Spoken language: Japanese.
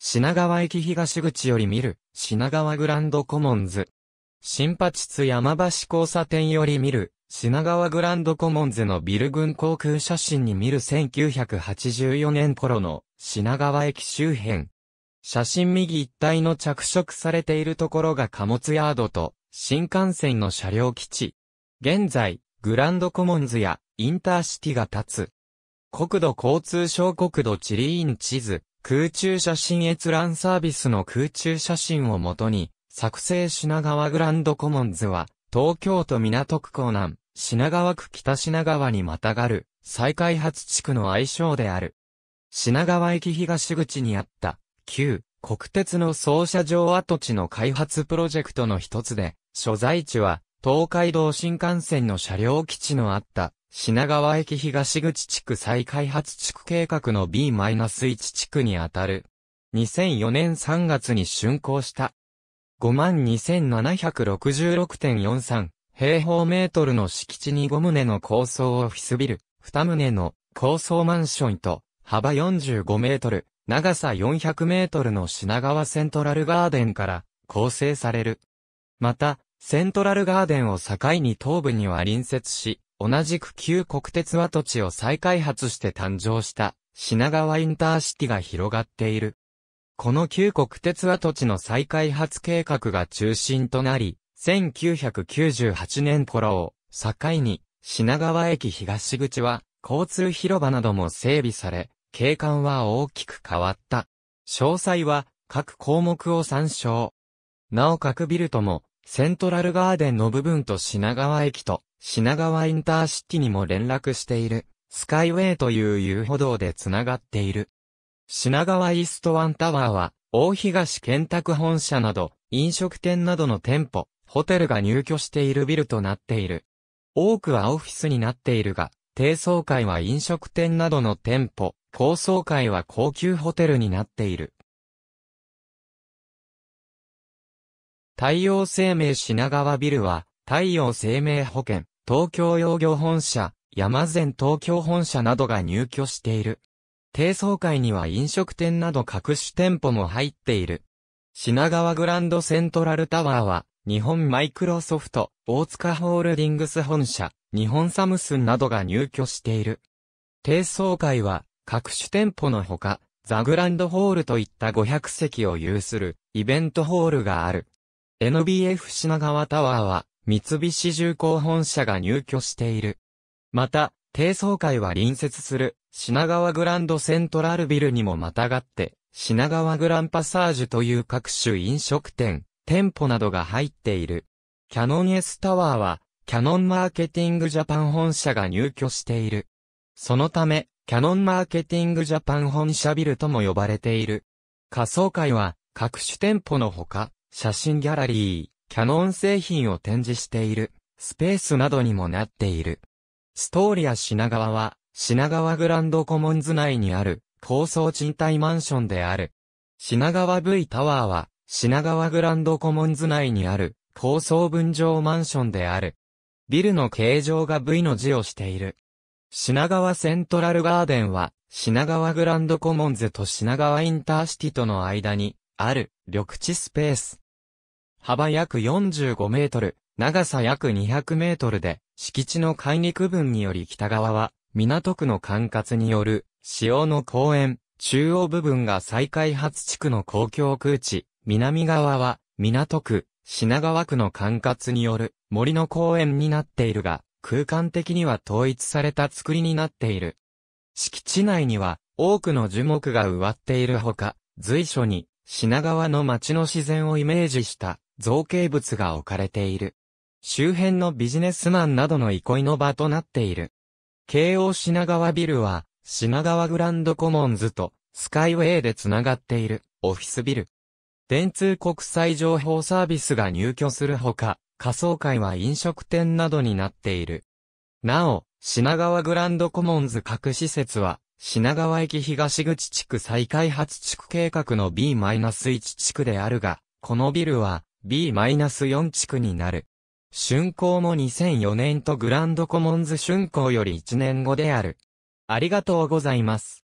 品川駅東口より見る、品川グランドコモンズ。新八津山橋交差点より見る、品川グランドコモンズのビル群航空写真に見る1984年頃の品川駅周辺。写真右一帯の着色されているところが貨物ヤードと新幹線の車両基地。現在、グランドコモンズやインターシティが立つ。国土交通省国土地理院地図。空中写真閲覧サービスの空中写真をもとに、作成品川グランドコモンズは、東京都港区港南、品川区北品川にまたがる、再開発地区の愛称である。品川駅東口にあった、旧、国鉄の総車場跡地の開発プロジェクトの一つで、所在地は、東海道新幹線の車両基地のあった、品川駅東口地区再開発地区計画の B-1 地区にあたる。2004年3月に竣工した。52,766.43平方メートルの敷地に5棟の高層オフィスビル、2棟の高層マンションと、幅45メートル、長さ400メートルの品川セントラルガーデンから構成される。また、セントラルガーデンを境に東部には隣接し、同じく旧国鉄跡地を再開発して誕生した品川インターシティが広がっている。この旧国鉄跡地の再開発計画が中心となり、1998年頃を境に品川駅東口は交通広場なども整備され、景観は大きく変わった。詳細は各項目を参照。なお各ビルともセントラルガーデンの部分と品川駅と品川インターシティにも連絡しているスカイウェイという遊歩道でつながっている。品川イーストワンタワーは大東建託本社など飲食店などの店舗、ホテルが入居しているビルとなっている。多くはオフィスになっているが、低層階は飲食店などの店舗、高層階は高級ホテルになっている。太陽生命品川ビルは、太陽生命保険、東京養業本社、山善東京本社などが入居している。低層階には飲食店など各種店舗も入っている。品川グランドセントラルタワーは、日本マイクロソフト、大塚ホールディングス本社、日本サムスンなどが入居している。低層階は、各種店舗のほか、ザグランドホールといった500席を有するイベントホールがある。NBF 品川タワーは、三菱重工本社が入居している。また、低層階は隣接する、品川グランドセントラルビルにもまたがって、品川グランパサージュという各種飲食店、店舗などが入っている。キャノン S タワーは、キャノンマーケティングジャパン本社が入居している。そのため、キャノンマーケティングジャパン本社ビルとも呼ばれている。仮想階は、各種店舗のほか、写真ギャラリー、キャノン製品を展示している、スペースなどにもなっている。ストーリア品川は、品川グランドコモンズ内にある、高層賃貸マンションである。品川 V タワーは、品川グランドコモンズ内にある、高層分譲マンションである。ビルの形状が V の字をしている。品川セントラルガーデンは、品川グランドコモンズと品川インターシティとの間に、ある緑地スペース。幅約45メートル、長さ約200メートルで、敷地の管理区分により北側は、港区の管轄による、塩の公園、中央部分が再開発地区の公共空地、南側は、港区、品川区の管轄による、森の公園になっているが、空間的には統一された作りになっている。敷地内には、多くの樹木が植わっているほか、随所に、品川の街の自然をイメージした造形物が置かれている。周辺のビジネスマンなどの憩いの場となっている。京王品川ビルは、品川グランドコモンズとスカイウェイでつながっているオフィスビル。電通国際情報サービスが入居するほか、仮想会は飲食店などになっている。なお、品川グランドコモンズ各施設は、品川駅東口地区再開発地区計画の B-1 地区であるが、このビルは B-4 地区になる。竣工も2004年とグランドコモンズ竣工より1年後である。ありがとうございます。